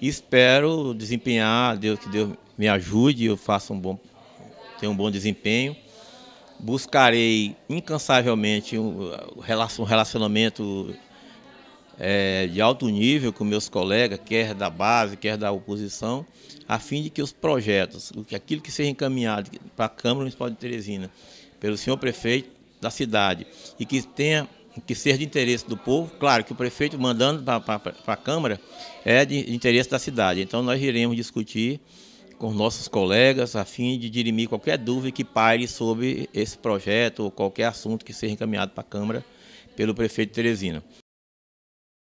E espero desempenhar, Deus que Deus me ajude, eu faça um bom, tenha um bom desempenho. Buscarei incansavelmente um, relacionamento é, de alto nível com meus colegas, quer da base, quer da oposição, a fim de que os projetos, aquilo que seja encaminhado para a Câmara Municipal de Teresina, pelo senhor prefeito da cidade, e que tenha que seja de interesse do povo. Claro que o prefeito mandando para a Câmara é de, interesse da cidade. Então nós iremos discutir com nossos colegas a fim de dirimir qualquer dúvida que pare sobre esse projeto ou qualquer assunto que seja encaminhado para a Câmara pelo prefeito Teresina.